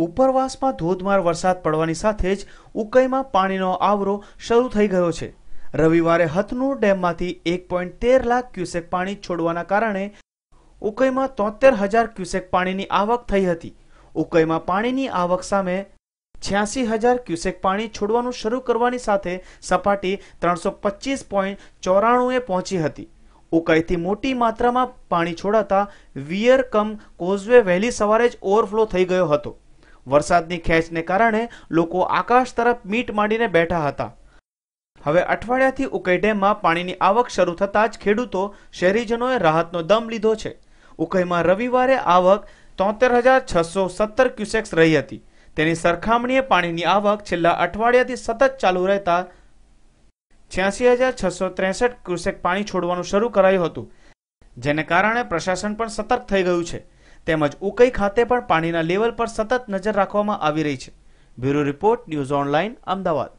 ઉપરવાસમાં ધોધમાર વરસાદ પડવાની સાથે જ ઉકાઈમાં પાણીનો આવરો શરૂ થઈ ગયો છે રવિવારે હથનુર ડેમમાંથી એક પોઈન્ટ તેર લાખ ક્યુસેક પાણી છોડવાના કારણે ઉકાઈમાં તોતેર હજાર ક્યુસેક પાણીની આવક થઈ હતી ઉકાઈમાં પાણીની આવક સામે છ્યાસી હજાર ક્યુસેક પાણી છોડવાનું શરૂ કરવાની સાથે સપાટી ત્રણસો પચીસ પોઈન્ટ ચોરાણુંએ પહોંચી હતી ઉકાઈથી મોટી માત્રામાં પાણી છોડાતા વિયર કમ કોઝવે વહેલી સવારે જ ઓવરફ્લો થઈ ગયો હતો વરસાદની ખેંચને કારણે લોકો આકાશ તરફ મીટ માંડીને બેઠા હતા હવે અઠવાડિયાથી ઉકઈ ડેમમાં પાણીની આવક શરૂ થતાં જ ખેડૂતો શહેરીજનોએ રાહતનો દમ લીધો છે ઉકઈમાં રવિવારે આવક તોતેર હજાર છસો સત્તર ક્યુસેક્સ રહી હતી તેની સરખામણીએ પાણીની આવક છેલ્લા અઠવાડિયાથી સતત ચાલુ રહેતા છ્યાસી હજાર છસો ત્રેસઠ ક્યુસેક પાણી છોડવાનું શરૂ કરાયું હતું જેને કારણે પ્રશાસન પણ સતર્ક થઈ ગયું છે તેમજ ઉકઈ ખાતે પણ પાણીના લેવલ પર સતત નજર રાખવામાં આવી રહી છે bureau report news online Ahmedabad